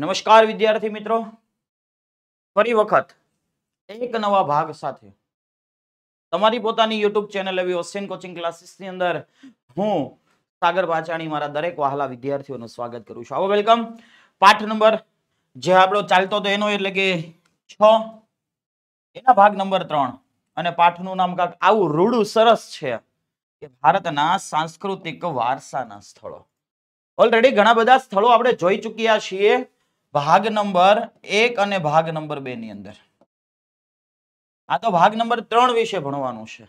નમસ્કાર વિદ્યાર્થી મિત્રો ફરી વખત એક નવા ભાગ સાથે તમારી પોતાની યુટ્યુબ ચેનલ એવી ઓસ્ટિન કોચિંગ ક્લાસીસની અંદર હું સાગર વાચાણી મારા દરેક વહાલા વિદ્યાર્થીઓનું સ્વાગત કરું છું આવો વેલકમ પાઠ નંબર જે આપણો ચાલતો હતો એનો એટલે કે છ એના ભાગ નંબર ત્રણ અને પાઠનું નામ કાંક આવું રૂડું સરસ છે કે ભારતના સાંસ્કૃતિક વારસાના સ્થળો ઓલરેડી ઘણા બધા સ્થળો આપણે જોઈ ચૂક્યા છીએ ભાગ નંબર એક અને ભાગ નંબર બે ની અંદર આ તો ભાગ નંબર ત્રણ વિશે ભણવાનું છે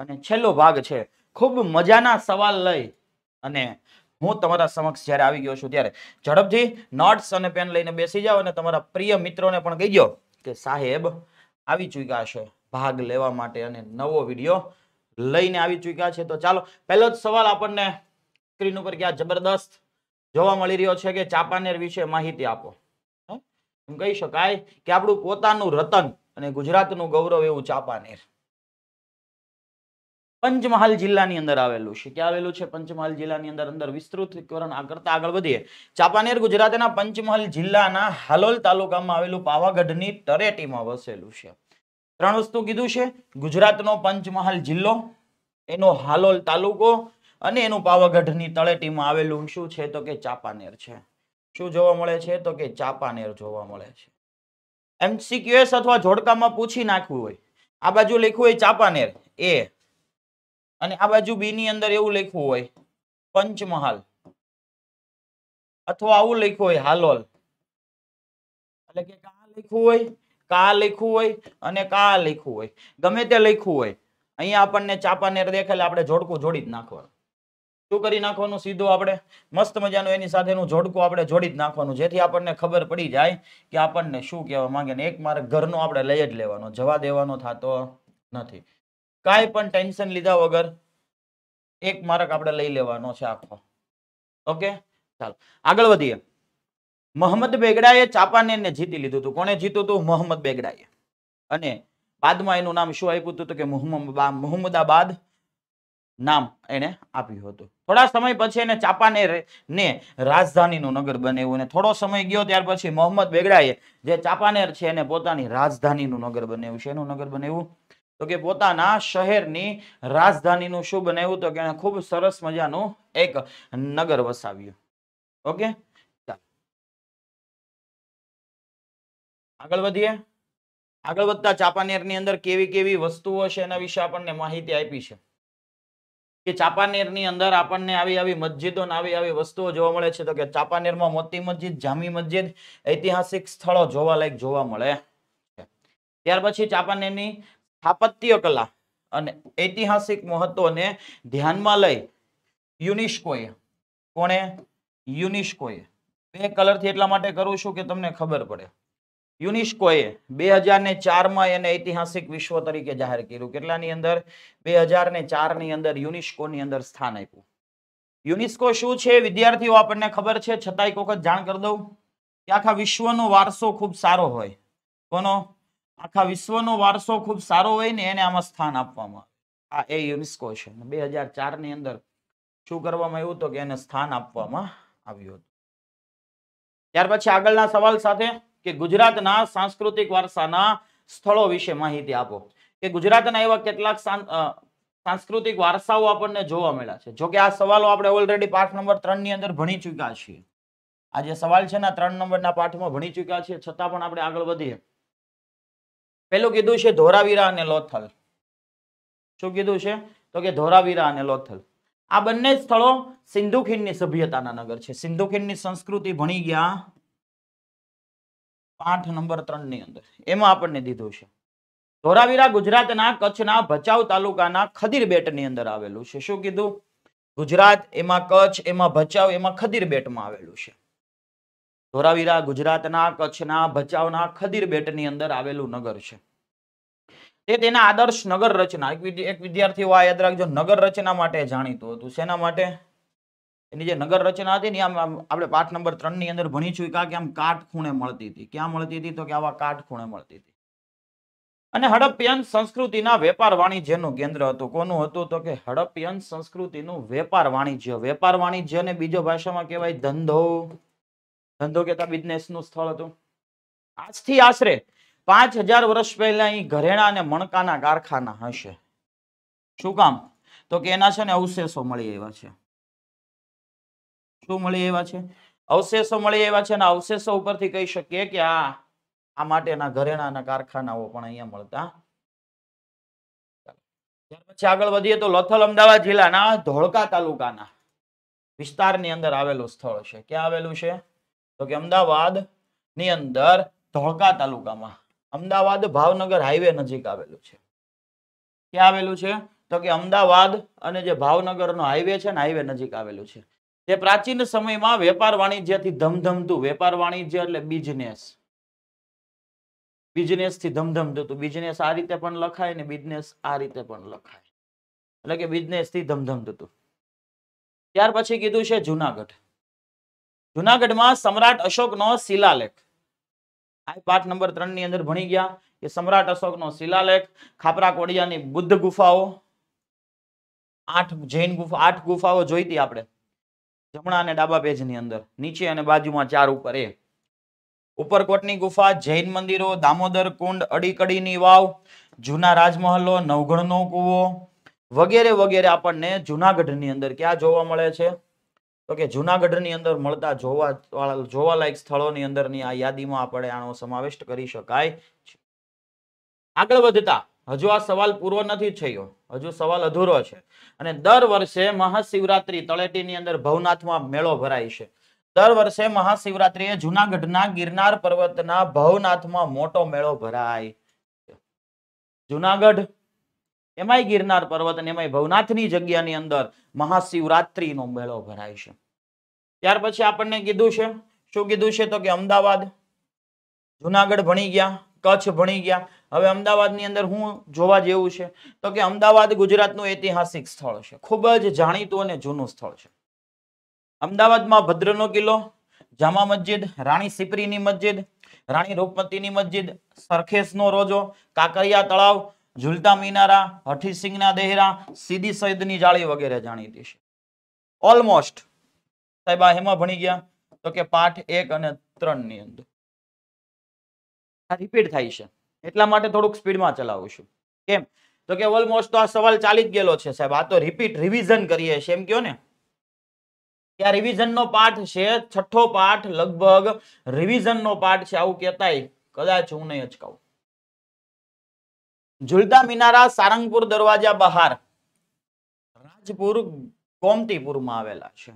અને છેલ્લો ભાગ છે ખૂબ મજાના સવાલ લઈ અને હું તમારા સમક્ષ જ્યારે આવી ગયો છું ત્યારે ઝડપથી નોટ્સ અને પેન લઈને બેસી જાઓ અને તમારા પ્રિય મિત્રોને પણ કહી દો કે સાહેબ આવી ચૂક્યા છે ભાગ લેવા માટે અને નવો વિડીયો લઈને આવી ચૂક્યા છે તો ચાલો પહેલો જ સવાલ આપણને સ્ક્રીન ઉપર ગયા જબરદસ્ત જોવા મળી રહ્યો છે કે ચાંપાનેર વિશે માહિતી આપો એમ કહી શકાય કે આપણું પોતાનું રતન અને ગુજરાતનું ગૌરવ એવું ચાંપાનેર પંચમહાલ જિલ્લાની અંદર આવેલું છે ક્યાં આવેલું છે પંચમહાલ જિલ્લાની અંદર અંદર વિસ્તૃતીકરણ કરતા આગળ વધીએ ચાપાનેર ગુજરાતના પંચમહાલ જિલ્લાના હાલોલ તાલુકામાં આવેલું પાવાગઢની તરેટીમાં વસેલું છે ત્રણ વસ્તુ કીધું છે ગુજરાતનો પંચમહાલ જિલ્લો એનો હાલોલ તાલુકો અને એનું પાવાગઢની તળેટીમાં આવેલું શું છે તો કે ચાપાનેર છે શું જોવા મળે છે તો કે ચાપાનેર જોવા મળે છે એમસીક્યુએસ અથવા જોડકામાં પૂછી નાખવું હોય આ બાજુ લખવું હોય ચાપાનેર એ અને આ બાજુ બી ની અંદર એવું લખવું હોય પંચમહાલ અથવા આવું લખવું હોય હાલોલ એટલે કે કા લખવું હોય કા લેખવું હોય અને કા લખવું હોય ગમે તે લખવું હોય અહીંયા આપણને ચાપાનેર દેખાયેલા આપણે જોડકું જોડી જ નાખવાનું શું કરી નાખવાનું સીધું આપણે મસ્ત મજાનું એની સાથેનું જોડકું આપણે જોડી જ નાખવાનું જેથી આપણને ખબર પડી જાય કે આપણને શું કહેવા માંગે ને એક માર્ગ ઘરનો આપણે લઈ જ લેવાનો જવા દેવાનો થતો નથી કાંઈ પણ ટેન્શન લીધા વગર એક માર્ગ આપણે લઈ લેવાનો છે આખો ઓકે ચાલો આગળ વધીએ મોહમ્મદ બેગડાએ ચાપાનેરને જીતી લીધું હતું કોણે જીતું હતું મોહમ્મદ બેગડાએ અને બાદમાં એનું નામ શું આપ્યું હતું તો કે મોહમ્મદાબાદ નામ એને આપ્યું હતું થોડા સમય પછી એને ચાંપાનેર ને રાજધાનીનું નગર બનાવ્યું અને થોડો સમય ગયો ત્યાર પછી મોહમ્મદ બેગડાએ જે ચાંપાનેર છે એને પોતાની રાજધાનીનું નગર બનાવ્યું છે એનું નગર બનાવ્યું તો કે પોતાના શહેરની રાજધાનીનું શું બનાવ્યું તો કે એને ખૂબ સરસ મજાનું એક નગર વસાવ્યું ઓકે આગળ વધીએ આગળ વધતા ચાંપાનેરની અંદર કેવી કેવી વસ્તુઓ છે એના વિશે આપણને માહિતી આપી છે કે ચાંપાનેરની અંદર આપણને આવી આવી મસ્જિદો આવી આવી વસ્તુઓ જોવા મળે છે તો કે ચાંપાનેરમાં મોતી મસ્જિદ જામી મસ્જિદ ઐતિહાસિક સ્થળો જોવા લાયક જોવા મળે છે ત્યાર પછી ચાંપાનેરની સ્થાપત્ય કલા અને ઐતિહાસિક મહત્વને ધ્યાનમાં લઈ યુનિસ્કોએ કોણે યુનિસ્કોએ બે કલરથી એટલા માટે કરું છું કે તમને ખબર પડે યુનિસ્કોએ બે હજાર ને ચારમાં એને ઐતિહાસિક વિશ્વ તરીકે જાહેર કર્યું કેટલાની અંદર બે હજાર ને ચારની અંદર યુનિસ્કોની અંદર સ્થાન આપ્યું યુનિસ્કો શું છે વિદ્યાર્થીઓ આપણને ખબર છે છતાંય એક વખત જાણ કરી દઉં કે આખા વિશ્વનો વારસો ખૂબ સારો હોય કોનો આખા વિશ્વનો વારસો ખૂબ સારો હોય ને એને આમાં સ્થાન આપવામાં આ એ યુનિસ્કો છે બે હજાર ની અંદર શું કરવામાં આવ્યું તો કે એને સ્થાન આપવામાં આવ્યું હતું ત્યાર પછી આગળના સવાલ સાથે કે ગુજરાતના સાંસ્કૃતિક વારસાના સ્થળો વિશે માહિતી આપો કે ગુજરાતના એવા કેટલાક સાંસ્કૃતિક વારસાઓ આપણને જોવા મળ્યા છે જો કે આ સવાલો આપણે ઓલરેડી પાઠ નંબર ત્રણની અંદર ભણી ચૂક્યા છીએ આ જે સવાલ છે ને ત્રણ નંબરના પાઠમાં ભણી ચૂક્યા છીએ છતાં પણ આપણે આગળ વધીએ પેલું કીધું છે ધોરાવીરા અને લોથલ શું કીધું છે તો કે ધોરાવીરા અને લોથલ આ બંને સ્થળો સિંધુ ખીણની સભ્યતાના નગર છે સિંધુ ખીણની સંસ્કૃતિ ભણી ગયા પાઠ નંબર ત્રણની અંદર એમાં આપણને દીધું છે ધોરાવીરા ગુજરાતના કચ્છના ભચાઉ તાલુકાના ખદીર ની અંદર આવેલું છે શું કીધું ગુજરાત એમાં કચ્છ એમાં ભચાઉ એમાં ખદીર બેટમાં આવેલું છે ધોરાવીરા ગુજરાતના કચ્છના ભચાઉના ખદીર બેટની અંદર આવેલું નગર છે તે તેના આદર્શ નગર રચના એક વિદ્યાર્થીઓ આ યાદ રાખજો નગર રચના માટે જાણીતું હતું શેના માટે એની જે નગર રચના હતી ને આમ આપણે પાઠ નંબર ત્રણની અંદર ભણી છું કે આમ કાટ ખૂણે મળતી હતી ક્યાં મળતી હતી તો કે આવા કાટ ખૂણે મળતી હતી અને હડપ્પિયન સંસ્કૃતિના વેપાર વાણિજ્યનું કેન્દ્ર હતું કોનું હતું તો કે હડપ્પિયન સંસ્કૃતિનું વેપાર વાણિજ્ય વેપાર વાણિજ્ય ને બીજો ભાષામાં કહેવાય ધંધો ધંધો કેતા બિઝનેસનું સ્થળ હતું આજથી આશરે પાંચ હજાર વર્ષ પહેલા અહીં ઘરેણા અને મણકાના કારખાના હશે શું કામ તો કે એના છે ને અવશેષો મળી આવ્યા છે વસ્તુ મળી એવા છે અવશેષો મળી એવા છે અને અવશેષો ઉપરથી કહી શકીએ કે આ આ માટેના ઘરેણાના કારખાનાઓ પણ અહીંયા મળતા ત્યાર પછી આગળ વધીએ તો લોથલ અમદાવાદ જિલ્લાના ધોળકા તાલુકાના વિસ્તારની અંદર આવેલું સ્થળ છે ક્યાં આવેલું છે તો કે અમદાવાદ ની અંદર ધોળકા તાલુકામાં અમદાવાદ ભાવનગર હાઈવે નજીક આવેલું છે ક્યાં આવેલું છે તો કે અમદાવાદ અને જે ભાવનગર નો હાઈવે છે ને હાઈવે નજીક આવેલું છે તે પ્રાચીન સમયમાં વેપાર વાણિજ્યથી ધમધમતું વેપાર વાણિજ્ય એટલે બિઝનેસ બિઝનેસથી ધમધમતું હતું બિઝનેસ આ રીતે પણ લખાય ને બિઝનેસ આ રીતે પણ લખાય એટલે કે બિઝનેસ થી ધમધમતું હતું ત્યાર પછી કીધું છે જુનાગઢ જુનાગઢમાં સમ્રાટ અશોકનો શિલાલેખ આ પાઠ નંબર ત્રણ ની અંદર ભણી ગયા કે સમ્રાટ અશોકનો શિલાલેખ ખાપરા કોડિયાની બુદ્ધ ગુફાઓ આઠ જૈન ગુફા આઠ ગુફાઓ જોઈતી આપણે જમણા અને ડાબા પેજની અંદર નીચે અને બાજુમાં ચાર ઉપર એ ઉપરકોટની ગુફા જૈન મંદિરો દામોદર કુંડ અડીકડીની વાવ જૂના રાજમહલો નવઘણનો કુવો વગેરે વગેરે આપણને જૂનાગઢની અંદર ક્યાં જોવા મળે છે તો કે જૂનાગઢની અંદર મળતા જોવા જોવાલાયક સ્થળોની અંદરની આ યાદીમાં આપણે આનો સમાવિષ્ટ કરી શકાય આગળ વધતા હજુ આ સવાલ પૂરો નથી થયો હજુ સવાલ અધૂરો છે અને દર વર્ષે મહાશિવરાત્રી તળેટીની અંદર ભવનાથમાં મેળો ભરાય છે દર વર્ષે મહાશિવરાત્રી એ જુનાગઢના ગિરનાર પર્વતના ભવનાથમાં મોટો મેળો ભરાય જુનાગઢ એમાંય ગિરનાર પર્વત અને એમાંય ભવનાથની જગ્યાની અંદર મહાશિવરાત્રીનો મેળો ભરાય છે ત્યાર પછી આપણને કીધું છે શું કીધું છે તો કે અમદાવાદ જુનાગઢ ભણી ગયા કચ્છ ભણી ગયા હવે અમદાવાદની અંદર હું જોવા જેવું છે તો કે અમદાવાદ ગુજરાતનું ઐતિહાસિક સ્થળ છે ખૂબ જ જાણીતું અને જૂનું સ્થળ છે અમદાવાદમાં ભદ્રનો કિલ્લો જામા મસ્જિદ રાણી સિપરીની મસ્જિદ રાણી રૂપમતીની મસ્જિદ સરખેશનો રોજો કાકરિયા તળાવ ઝુલતા મિનારા હઠીસિંહના દેહરા સીધી સૈદની જાળી વગેરે જાણીતી છે ઓલમોસ્ટ સાહેબ આ એમાં ભણી ગયા તો કે પાઠ એક અને ત્રણની અંદર આ રિપીટ થાય છે એટલા માટે થોડુંક સ્પીડમાં ચલાવું છું કેમ તો કે ઓલમોસ્ટ તો આ સવાલ ચાલી જ ગયેલો છે સાહેબ આ તો રિપીટ રિવિઝન કરીએ છીએ એમ કયો ને કે આ રિવિઝનનો પાઠ છે છઠ્ઠો પાઠ લગભગ રિવિઝનનો પાઠ છે આવું કહેતાય કદાચ હું નહીં અચકાવું ઝુલતા મિનારા સારંગપુર દરવાજા બહાર રાજપુર ગોમતીપુરમાં આવેલા છે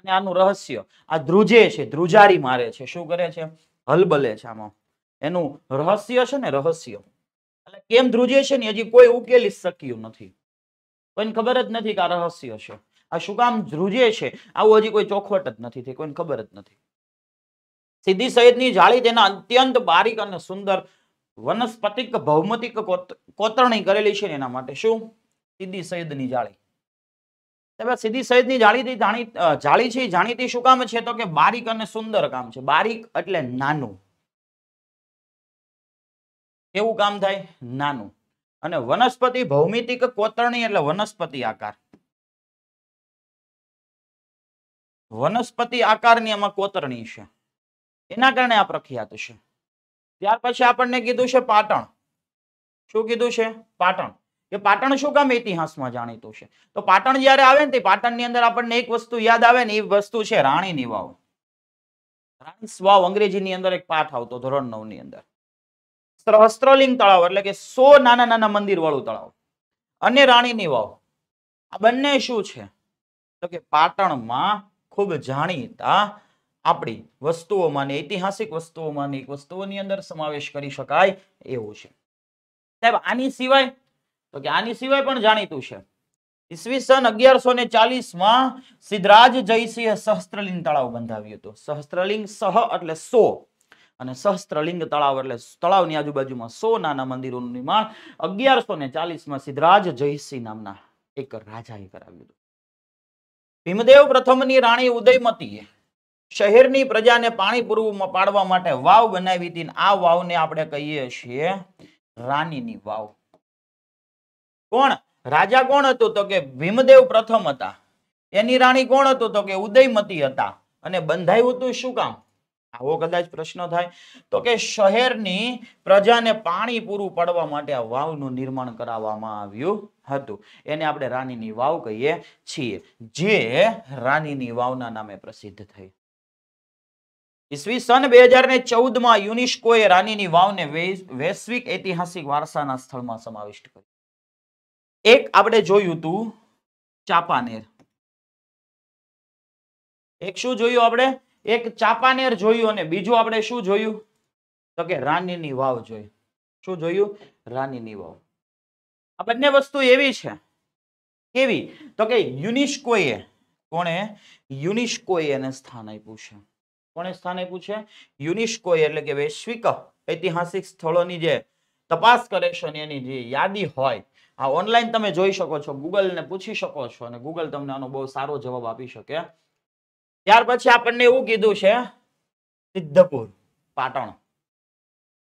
અને આનું રહસ્ય આ ધ્રુજે છે ધ્રુજારી મારે છે શું કરે છે હલબલે છે આમાં એનું રહસ્ય છે ને રહસ્ય એટલે કેમ ધ્રુજે છે ને હજી કોઈ ઉકેલી શક્યું નથી કોઈને ખબર જ નથી કે આ રહસ્ય છે આ શું કામ ધ્રુજે છે આવું હજી કોઈ ચોખવટ જ નથી કોઈને ખબર જ નથી સિદ્ધિ સહિતની જાળી તેના અત્યંત બારીક અને સુંદર વનસ્પતિક ભૌમતિક કોતરણી કરેલી છે એના માટે શું સિદ્ધિ સૈદની જાળી સીધી સૈદની જાળી જાણી જાળી છે જાણીતી શું કામ છે તો કે બારીક અને સુંદર કામ છે બારીક એટલે નાનું કેવું કામ થાય નાનું અને વનસ્પતિ ભૌમિતિક કોતરણી એટલે વનસ્પતિ આકાર વનસ્પતિ આકારની આમાં કોતરણી છે એના કારણે આ પ્રખ્યાત છે ત્યાર પછી આપણને કીધું છે પાટણ શું કીધું છે પાટણ કે પાટણ શું કામ ઇતિહાસમાં જાણીતું છે તો પાટણ જયારે આવે ને તે પાટણની અંદર આપણને એક વસ્તુ યાદ આવે ને એ વસ્તુ છે રાણીની વાવ રાણી સ્વાવ અંગ્રેજીની અંદર એક પાઠ આવતો ધોરણ નવ ની અંદર સહસ્ત્રલિંગ તળાવ એટલે કે સો નાના નાના મંદિર વાળું તળાવ અને રાણીની વાવ આ બંને શું છે તો કે પાટણમાં ખૂબ જાણીતા આપણી વસ્તુઓમાં ઐતિહાસિક વસ્તુઓમાં એક વસ્તુઓની અંદર સમાવેશ કરી શકાય એવું છે સાહેબ આની સિવાય તો કે આની સિવાય પણ જાણીતું છે ઈસવીસન અગિયારસો ને ચાલીસમાં સિદ્ધરાજ જયસિંહ સહસ્ત્રલિંગ તળાવ બંધાવ્યું હતું સહસ્ત્રલિંગ સહ એટલે સો અને સહસ્ત્રલિંગ તળાવ એટલે તળાવની આજુબાજુમાં સો નાના મંદિરોનું નિર્માણ અગિયારસો ને ચાલીસમાં સિદ્ધરાજ જયસિંહ નામના એક રાજાએ કરાવ્યું ભીમદેવ પ્રથમની રાણી ઉદયમતીએ શહેરની પ્રજાને પાણી પૂરું પાડવા માટે વાવ બનાવી હતી આ વાવને આપણે કહીએ છીએ રાણીની વાવ કોણ રાજા કોણ હતું તો કે ભીમદેવ પ્રથમ હતા એની રાણી કોણ હતું તો કે ઉદયમતી હતા અને બંધાયું હતું શું કામ આવો કદાચ પ્રશ્ન થાય તો કે શહેરની પ્રજાને પાણી પૂરું પાડવા માટે આ વાવનું નિર્માણ કરાવવામાં આવ્યું હતું એને આપણે રાણીની વાવ કહીએ છીએ જે રાણીની વાવના નામે પ્રસિદ્ધ થઈ ઈસવી બે હજાર ને ચૌદમાં યુનેસ્કોએ રાણીની વાવને વૈશ્વિક ઐતિહાસિક વારસાના સ્થળમાં સમાવિષ્ટ કરી એક આપણે જોયું હતું ચાપાનેર એક શું જોયું આપણે એક ચાપાનેર જોયું અને બીજું આપણે શું જોયું તો કે રાનીની વાવ જોઈ શું જોયું રાનીની વાવ આ બંને વસ્તુ એવી છે કેવી તો કે યુનિસ્કોએ કોણે યુનિસ્કોએ એને સ્થાન આપ્યું છે કોણે સ્થાન આપ્યું છે યુનિસ્કોએ એટલે કે વૈશ્વિક ઐતિહાસિક સ્થળોની જે તપાસ કરે છે અને એની જે યાદી હોય આ ઓનલાઈન તમે જોઈ શકો છો ગૂગલને પૂછી શકો છો અને ગૂગલ તમને આનો બહુ સારો જવાબ આપી શકે ત્યાર પછી આપણને એવું કીધું છે સિદ્ધપુર પાટણ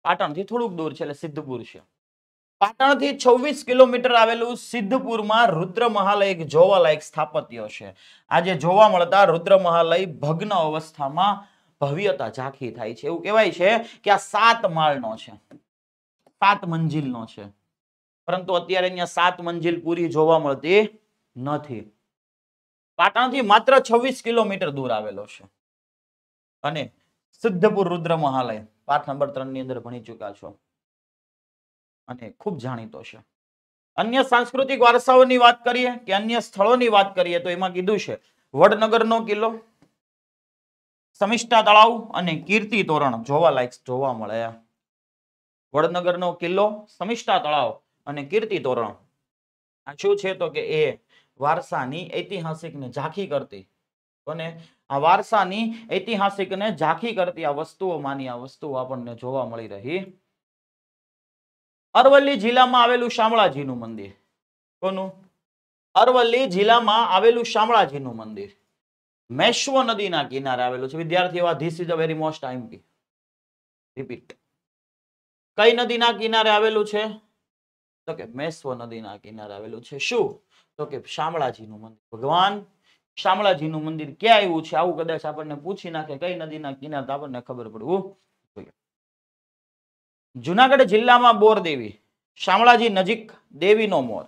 પાટણથી થોડુંક દૂર છે એટલે સિદ્ધપુર છે પાટણથી છવ્વીસ કિલોમીટર આવેલું સિદ્ધપુરમાં રુદ્ર જોવાલાયક સ્થાપત્ય છે આજે જોવા મળતા રુદ્ર ભગ્ન અવસ્થામાં ભવ્યતા ઝાંખી થાય છે એવું કહેવાય છે કે આ સાત માળનો છે સાત મંજિલનો છે પરંતુ અત્યારે અહીંયા સાત મંજિલ પૂરી જોવા મળતી નથી પાટણથી માત્ર છવ્વીસ કિલોમીટર દૂર આવેલો છે અને સિદ્ધપુર રુદ્ર મહાલય પાઠ નંબર ત્રણ ની અંદર ભણી ચુક્યા છો અને ખૂબ જાણીતો છે અન્ય સાંસ્કૃતિક વારસાઓની વાત કરીએ કે અન્ય સ્થળોની વાત કરીએ તો એમાં કીધું છે વડનગરનો કિલ્લો સમિષ્ઠા તળાવ અને કીર્તિ તોરણ જોવા લાયક જોવા મળ્યા વડનગરનો કિલ્લો સમિષ્ઠા તળાવ અને કીર્તિ તોરણ આ શું છે તો કે એ વારસાની ઐતિહાસિકને ઝાંખી કરતી અને આ વારસાની ઐતિહાસિકને ઝાંખી કરતી આ વસ્તુઓમાંની આ વસ્તુઓ આપણને જોવા મળી રહી અરવલ્લી જિલ્લામાં આવેલું શામળાજીનું મંદિર કોનું અરવલ્લી જિલ્લામાં આવેલું શામળાજીનું મંદિર મેશ્વ નદીના કિનારે આવેલું છે વિદ્યાર્થીઓ this is a very most time repeat કઈ નદીના કિનારે આવેલું છે તો કે મેશ્વ નદીના કિનારે આવેલું છે શું તો કે શામળાજીનું મંદિર ભગવાન શામળાજીનું મંદિર ક્યાં આવ્યું છે આવું કદાચ આપણને પૂછી નાખે કઈ નદીના કિનારે આપણને ખબર પડવું જોઈએ જુનાગઢ જિલ્લામાં બોરદેવી શામળાજી નજીક દેવીનો મોર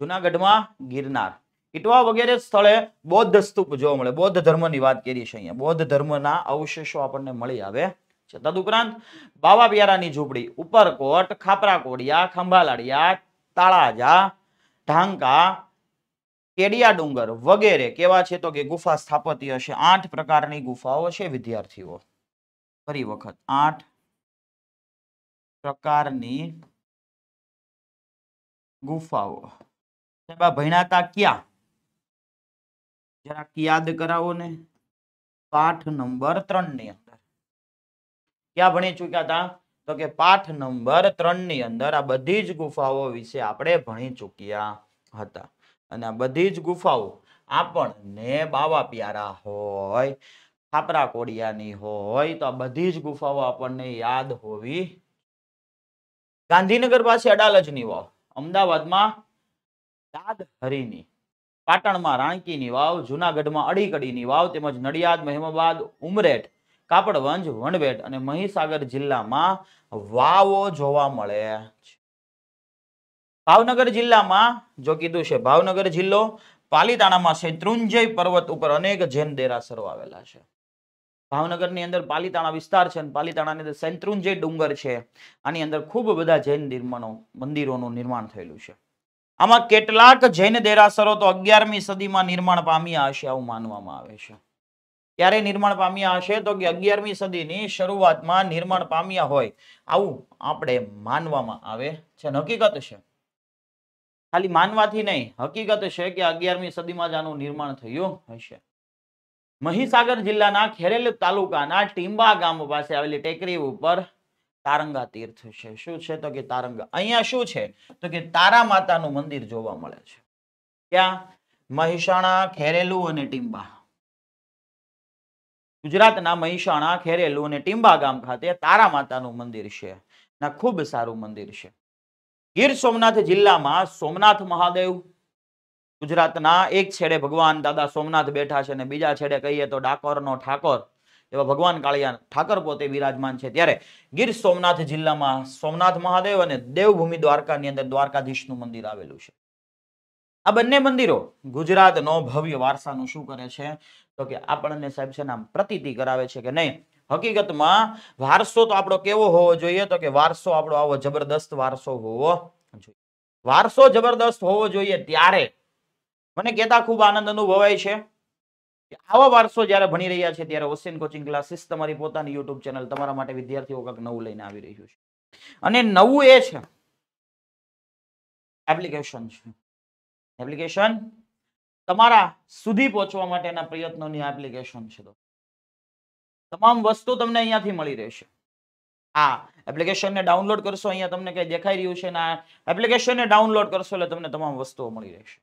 જુનાગઢમાં ગિરનાર ઇટવા વગેરે સ્થળે બૌદ્ધ સ્તૂપ જોવા મળે બૌદ્ધ ધર્મની વાત કરીએ છીએ અહીંયા બૌદ્ધ ધર્મના અવશેષો આપણને મળી આવે છે તદુપરાંત બાવા પ્યારાની ઝૂંપડી ઉપરકોટ ખાપરા કોડિયા ખંભાલાડિયા તાળાજા ઢાંકા કેડિયા ડુંગર વગેરે કેવા છે તો કે ગુફા સ્થાપત્ય છે આઠ પ્રકારની ગુફાઓ છે વિદ્યાર્થીઓ ફરી વખત આઠ પ્રકારની ગુફાઓ ભણાતા ક્યાં જરાક યાદ કરાવો ને પાઠ નંબર ત્રણ ની અંદર ક્યાં ભણી ચુક્યા હતા તો કે પાઠ નંબર ત્રણની અંદર આ બધી જ ગુફાઓ વિશે આપણે ભણી ચૂક્યા હતા અને આ બધી જ ગુફાઓ આપણને બાવા પ્યારા હોય ખાપરા કોડિયાની હોય તો આ બધી જ ગુફાઓ આપણને યાદ હોવી ગાંધીનગર પાસે અડાલજની વાવ અમદાવાદમાં દાદ હરીની પાટણમાં રાણકીની વાવ જુનાગઢમાં અડીકડીની વાવ તેમજ નડિયાદ મહેમાબાદ ઉમરેઠ કાપડવંજ વણવેટ અને મહીસાગર જિલ્લામાં વાવો જોવા મળે છે ભાવનગર જિલ્લામાં જો કીધું છે ભાવનગર જિલ્લો પાલીતાણામાં શેત્રુંજય પર્વત ઉપર અનેક જૈન દેરાસરો આવેલા છે ભાવનગરની અંદર પાલીતાણા વિસ્તાર છે અને પાલીતાણાની અંદર શેત્રુંજય ડુંગર છે આની અંદર ખૂબ બધા જૈન નિર્માણો મંદિરોનું નિર્માણ થયેલું છે આમાં કેટલાક જૈન દેરાસરો તો અગિયારમી સદીમાં નિર્માણ પામ્યા હશે આવું માનવામાં આવે છે ક્યારે નિર્માણ પામ્યા હશે તો કે અગિયારમી સદીની શરૂઆતમાં નિર્માણ પામ્યા હોય આવું આપણે માનવામાં આવે છે હકીકત છે ખાલી માનવાથી નહીં હકીકત છે કે અગિયારમી સદીમાં જ આનું નિર્માણ થયું હશે મહીસાગર જિલ્લાના ખેરેલ તાલુકાના ટીંબા ગામ પાસે આવેલી ટેકરી ઉપર તારંગા તીર્થ છે શું છે તો કે તારંગા અહીંયા શું છે તો કે તારા માતાનું મંદિર જોવા મળે છે ક્યાં મહેસાણા ખેરેલું અને ટીંબા ગુજરાતના મહેસાણા ખેરેલુ અને ટીંબા ગામ ખાતે તારા માતાનું મંદિર છે ના ખૂબ સારું મંદિર છે ગીર સોમનાથ જિલ્લામાં સોમનાથ મહાદેવ ગુજરાતના એક છેડે ભગવાન દાદા સોમનાથ બેઠા છે અને બીજા છેડે કહીએ તો ડાકોરનો ઠાકોર એવા ભગવાન કાળિયા ઠાકર પોતે વિરાજમાન છે ત્યારે ગીર સોમનાથ જિલ્લામાં સોમનાથ મહાદેવ અને દેવભૂમિ દ્વારકાની અંદર દ્વારકાધીશનું મંદિર આવેલું છે આ બંને મંદિરો ગુજરાતનો ભવ્ય વારસાનું શું કરે છે તો કે આપણને સાહેબ છે નામ પ્રતીતિ કરાવે છે કે નહીં હકીકતમાં વારસો તો આપણો કેવો હોવો જોઈએ તો કે વારસો આપણો આવો જબરદસ્ત વારસો હોવો જોઈએ વારસો જબરદસ્ત હોવો જોઈએ ત્યારે મને કહેતા ખૂબ આનંદ અનુભવાય છે આવા વારસો જ્યારે ભણી રહ્યા છે ત્યારે ઓસિયન કોચિંગ ક્લાસીસ તમારી પોતાની યુટ્યુબ ચેનલ તમારા માટે વિદ્યાર્થીઓ કંઈક નવું લઈને આવી રહ્યું છે અને નવું એ છે એપ્લિકેશન છે એપ્લિકેશન તમારા સુધી પહોંચવા માટેના પ્રયત્નોની એપ્લિકેશન છે તો તમામ વસ્તુ તમને અહીંયાથી મળી રહેશે આ એપ્લિકેશનને ડાઉનલોડ કરશો અહીંયા તમને કંઈ દેખાઈ રહ્યું છે ને આ એપ્લિકેશનને ડાઉનલોડ કરશો એટલે તમને તમામ વસ્તુઓ મળી રહેશે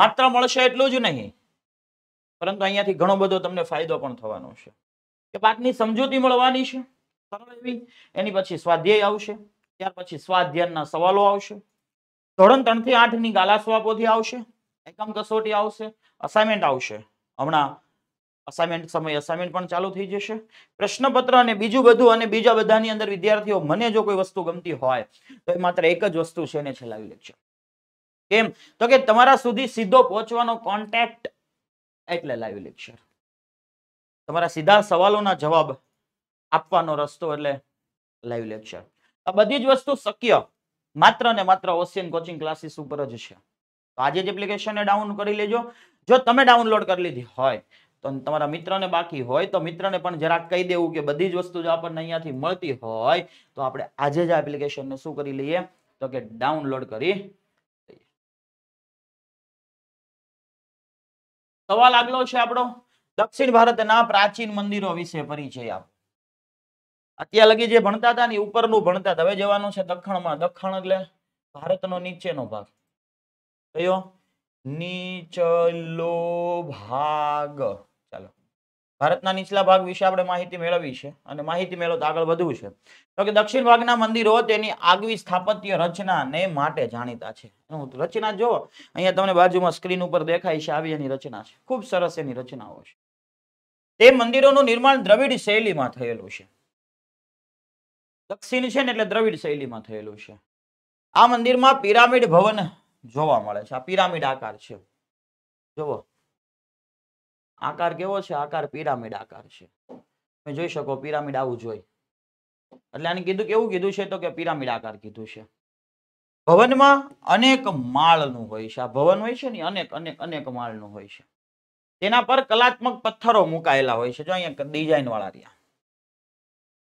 માત્ર મળશે એટલું જ નહીં પરંતુ અહીંયાથી ઘણો બધો તમને ફાયદો પણ થવાનો છે કે પાકની સમજૂતી મળવાની છે સરળ એવી એની પછી સ્વાધ્યાય આવશે ત્યાર પછી સ્વાધ્યાયના સવાલો આવશે ધોરણ ત્રણ થી આઠ ની ગાલાસવા આવશે એકમ કસોટી આવશે અસાઇનમેન્ટ આવશે હમણાં અસાઇનમેન્ટ સમય અસાઇનમેન્ટ પણ ચાલુ થઈ જશે પ્રશ્નપત્ર અને બીજું બધું અને બીજા બધાની અંદર વિદ્યાર્થીઓ મને જો કોઈ વસ્તુ ગમતી હોય તો એ માત્ર એક જ વસ્તુ છે એને છેલ્લાવી લેક્ચર કેમ તો કે તમારા સુધી સીધો પહોંચવાનો કોન્ટેક્ટ એટલે લાઈવ લેક્ચર તમારા સીધા સવાલોના જવાબ આપવાનો રસ્તો એટલે લાઈવ લેક્ચર આ બધી જ વસ્તુ શક્ય માત્ર ને માત્ર ઓશિયન કોચિંગ ક્લાસીસ ઉપર જ છે તો આજે જ એપ્લિકેશનને ડાઉન કરી લેજો જો તમે ડાઉનલોડ કરી લીધી હોય તો તમારા મિત્રને બાકી હોય તો મિત્રને પણ જરાક કહી દેવું કે બધી જ વસ્તુ જો આપણને અહીંયાથી મળતી હોય તો આપણે આજે જ આ એપ્લિકેશનને શું કરી લઈએ તો કે ડાઉનલોડ કરી સવાલ આગલો છે આપણો દક્ષિણ ભારતના પ્રાચીન મંદિરો વિશે પરિચય આપો અત્યાર લગી જે ભણતા હતા ને ઉપરનું ભણતા હવે જવાનું છે દખણમાં દખણ એટલે ભારતનો નીચેનો ભાગ કયો નીચલો ભાગ ચાલો ભારતના નીચલા ભાગ વિશે આપણે માહિતી મેળવી છે અને માહિતી મેળવો આગળ વધવું છે તો કે દક્ષિણ ભાગના મંદિરો તેની આગવી સ્થાપત્ય રચના ને માટે જાણીતા છે રચના જો અહીંયા તમને બાજુમાં સ્ક્રીન ઉપર દેખાય છે આવી એની રચના છે ખૂબ સરસ એની રચનાઓ છે તે મંદિરોનું નિર્માણ દ્રવિડ શૈલીમાં થયેલું છે દક્ષિણ છે ને એટલે દ્રવિડ શૈલીમાં થયેલું છે આ મંદિરમાં પિરામિડ ભવન જોવા મળે છે આ પિરામિડ આકાર છે જુઓ આકાર કેવો છે આકાર પિરામિડ આકાર છે તમે જોઈ શકો પિરામિડ આવું જોઈ એટલે આને કીધું કેવું કીધું છે તો કે પિરામિડ આકાર કીધું છે ભવનમાં અનેક માળનું હોય છે આ ભવન હોય છે ને અનેક અનેક અનેક માળનું હોય છે તેના પર કલાત્મક પથ્થરો મુકાયેલા હોય છે જો અહીંયા ડિઝાઇન વાળા રહ્યા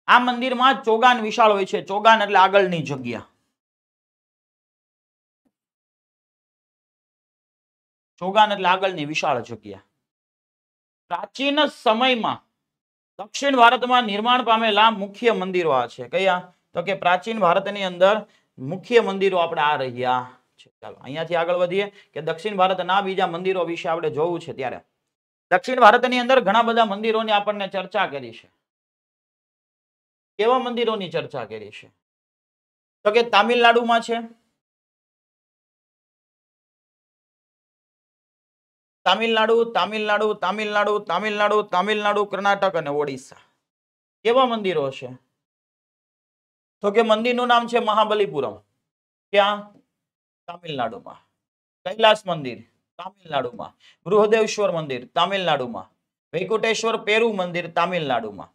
આ મંદિરમાં ચોગાન વિશાળ હોય છે ચોગાન એટલે આગળની જગ્યા ચોગાન એટલે આગળની વિશાળ જગ્યા પ્રાચીન સમયમાં દક્ષિણ ભારતમાં નિર્માણ પામેલા મુખ્ય મંદિરો આ છે કયા તો કે પ્રાચીન ભારતની અંદર મુખ્ય મંદિરો આપણે આ રહ્યા છે ચાલો અહીંયાથી આગળ વધીએ કે દક્ષિણ ભારતના બીજા મંદિરો વિશે આપણે જોવું છે ત્યારે દક્ષિણ ભારતની અંદર ઘણા બધા મંદિરોની આપણને ચર્ચા કરી છે કેવા મંદિરોની ચર્ચા કરી છે તો કે તામિલનાડુમાં છે તામિલનાડુ તામિલનાડુ તામિલનાડુ તામિલનાડુ તામિલનાડુ કર્ણાટક અને ઓડિશા કેવા મંદિરો છે તો કે મંદિરનું નામ છે મહાબલીપુરમ ક્યાં તામિલનાડુમાં કૈલાસ મંદિર તામિલનાડુમાં બૃહદેશ્વર મંદિર તામિલનાડુમાં વૈકુટેશ્વર પેરુ મંદિર તામિલનાડુમાં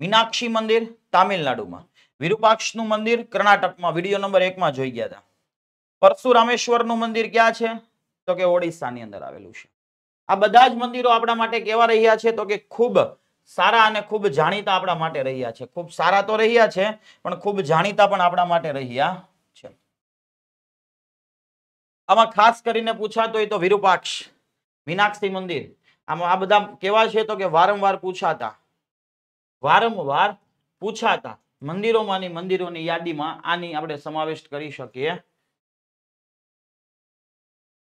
મીનાક્ષી મંદિર તામિલનાડુમાં વિરૂપાક્ષનું મંદિર કર્ણાટકમાં વિડીયો નંબર એકમાં જોઈ ગયા હતા પરશુરામેશ્વરનું મંદિર ક્યાં છે તો કે ઓડિશાની અંદર આવેલું છે આ બધા જ મંદિરો આપણા માટે કેવા રહ્યા છે તો કે ખૂબ સારા અને ખૂબ જાણીતા આપણા માટે રહ્યા છે ખૂબ સારા તો રહ્યા છે પણ ખૂબ જાણીતા પણ આપણા માટે રહ્યા છે આમાં ખાસ કરીને પૂછાતો હોય તો વિરૂપાક્ષ મીનાક્ષી મંદિર આમાં આ બધા કેવા છે તો કે વારંવાર પૂછાતા વારંવાર પૂછાતા મંદિરોમાંની મંદિરોની યાદીમાં આની આપણે સમાવિષ્ટ કરી શકીએ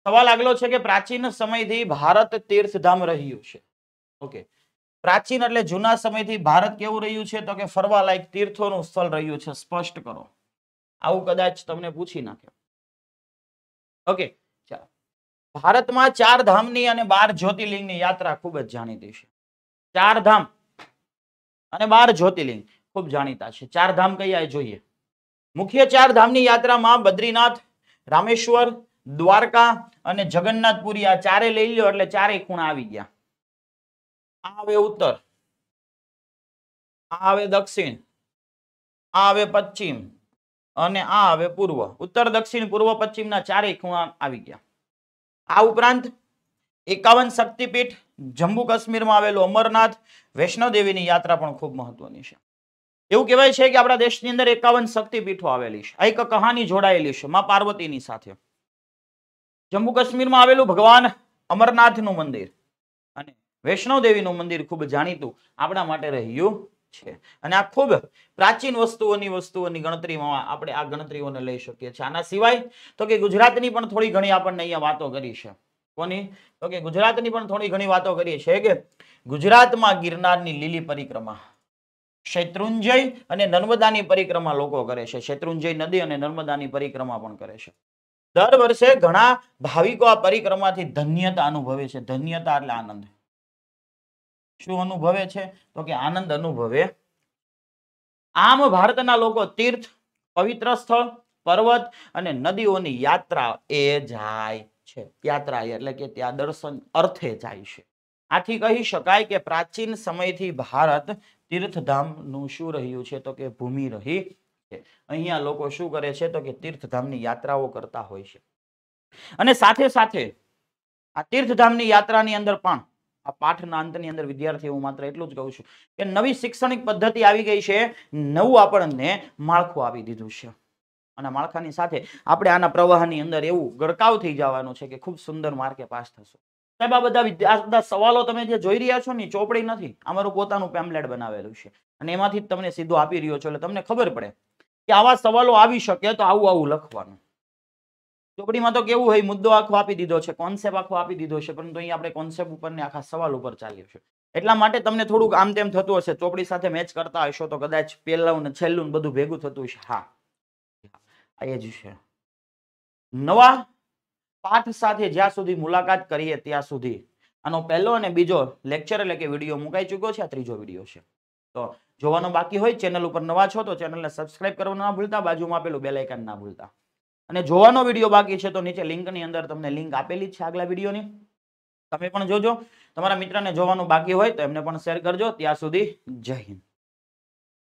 સવાલ આગલો છે કે પ્રાચીન સમયથી ભારત તીર્થધામ રહ્યું છે ઓકે પ્રાચીન એટલે જૂના સમયથી ભારત કેવું રહ્યું છે તો કે ફરવા લાયક તીર્થોનું સ્થળ રહ્યું છે સ્પષ્ટ કરો આવું કદાચ તમને પૂછી નાખે ઓકે ચાલો ભારતમાં ચાર ધામની અને બાર જ્યોતિર્લિંગની યાત્રા ખૂબ જ જાણીતી છે ચાર ધામ અને બાર જ્યોતિર્લિંગ ખૂબ જાણીતા છે ચાર ધામ કયા જોઈએ મુખ્ય ચાર ધામની યાત્રામાં બદ્રીનાથ રામેશ્વર દ્વારકા અને જગન્નાથપુરી આ ચારે લઈ લ્યો એટલે ચારે ખૂણા આવી ગયા આ આવે ઉત્તર આ આવે દક્ષિણ આ આવે પશ્ચિમ અને આ આવે પૂર્વ ઉત્તર દક્ષિણ પૂર્વ પશ્ચિમના ચારે ખૂણા આવી ગયા આ ઉપરાંત એકાવન શક્તિપીઠ જમ્મુ કાશ્મીરમાં આવેલું અમરનાથ વૈષ્ણોદેવીની યાત્રા પણ ખૂબ મહત્વની છે એવું કહેવાય છે કે આપણા દેશની અંદર એકાવન શક્તિપીઠો આવેલી છે આ એક કહાની જોડાયેલી છે માં પાર્વતીની સાથે જમ્મુ કાશ્મીરમાં આવેલું ભગવાન અમરનાથનું મંદિર અને વૈષ્ણવ મંદિર ખૂબ જાણીતું આપણા માટે રહ્યું છે અને આ ખૂબ પ્રાચીન વસ્તુઓની વસ્તુઓની ગણતરીમાં આપણે આ ગણતરીઓને લઈ શકીએ છીએ આના સિવાય તો કે ગુજરાતની પણ થોડી ઘણી આપણને અહીંયા વાતો કરી છે કોની તો કે ગુજરાતની પણ થોડી ઘણી વાતો કરી છે કે ગુજરાતમાં ગિરનારની લીલી પરિક્રમા શેત્રુંજય અને નર્મદાની પરિક્રમા લોકો કરે છે શેત્રુંજય નદી અને નર્મદાની પરિક્રમા પણ કરે છે દર વર્ષે ઘણા ભાવિકો આ પરિક્રમાથી ધન્યતા અનુભવે છે ધન્યતા એટલે આનંદ શું અનુભવે છે તો કે આનંદ અનુભવે આમ ભારતના લોકો તીર્થ પવિત્ર સ્થળ પર્વત અને નદીઓની યાત્રા એ જાય છે યાત્રા એટલે કે ત્યાં દર્શન અર્થે જાય છે આથી કહી શકાય કે પ્રાચીન સમયથી ભારત તીર્થધામનું શું રહ્યું છે તો કે ભૂમિ રહી છે અહીંયા લોકો શું કરે છે તો કે તીર્થધામની યાત્રાઓ કરતા હોય છે અને સાથે સાથે આ તીર્થધામની યાત્રાની અંદર પણ આ પાઠના અંતની અંદર વિદ્યાર્થી હું માત્ર એટલું જ કહું છું કે નવી શૈક્ષણિક પદ્ધતિ આવી ગઈ છે નવું આપણને માળખું આવી દીધું છે અને માળખાની સાથે આપણે આના પ્રવાહની અંદર એવું ગરકાવ થઈ જવાનું છે કે ખૂબ સુંદર માર્કે પાસ થશું સાહેબ આ બધા આ બધા સવાલો તમે જે જોઈ રહ્યા છો ને ચોપડી નથી અમારું પોતાનું પેમ્પલેટ બનાવેલું છે અને એમાંથી તમને સીધું આપી રહ્યો છો એટલે તમને ખબર પડે કે આવા સવાલો આવી શકે તો આવું આવું લખવાનું ચોપડીમાં તો કેવું હોય મુદ્દો આખો આપી દીધો છે કોન્સેપ્ટ આખો આપી દીધો છે પરંતુ અહીં આપણે કોન્સેપ્ટ ઉપર ને આખા સવાલ ઉપર ચાલ્યું છે એટલા માટે તમને થોડુંક આમ તેમ થતું હશે ચોપડી સાથે મેચ કરતા હશો તો કદાચ પહેલું છેલ્લું બધું ભેગું થતું છે હા એ જ છે નવા પાઠ સાથે જ્યાં સુધી મુલાકાત કરીએ ત્યાં સુધી આનો પહેલો અને બીજો લેક્ચર એટલે કે વિડીયો મુકાઈ ચૂક્યો છે આ ત્રીજો વિડીયો છે તો જોવાનો બાકી હોય ચેનલ ઉપર નવા છો તો ચેનલને સબસ્ક્રાઇબ કરવાનું ના ભૂલતા બાજુમાં આપેલું બેલ ના ભૂલતા અને જોવાનો વિડીયો બાકી છે તો નીચે લિંકની અંદર તમને લિંક આપેલી છે આગલા વિડીયોની તમે પણ જોજો તમારા મિત્રને જોવાનું બાકી હોય તો એમને પણ શેર કરજો ત્યાં સુધી જય હિન્દ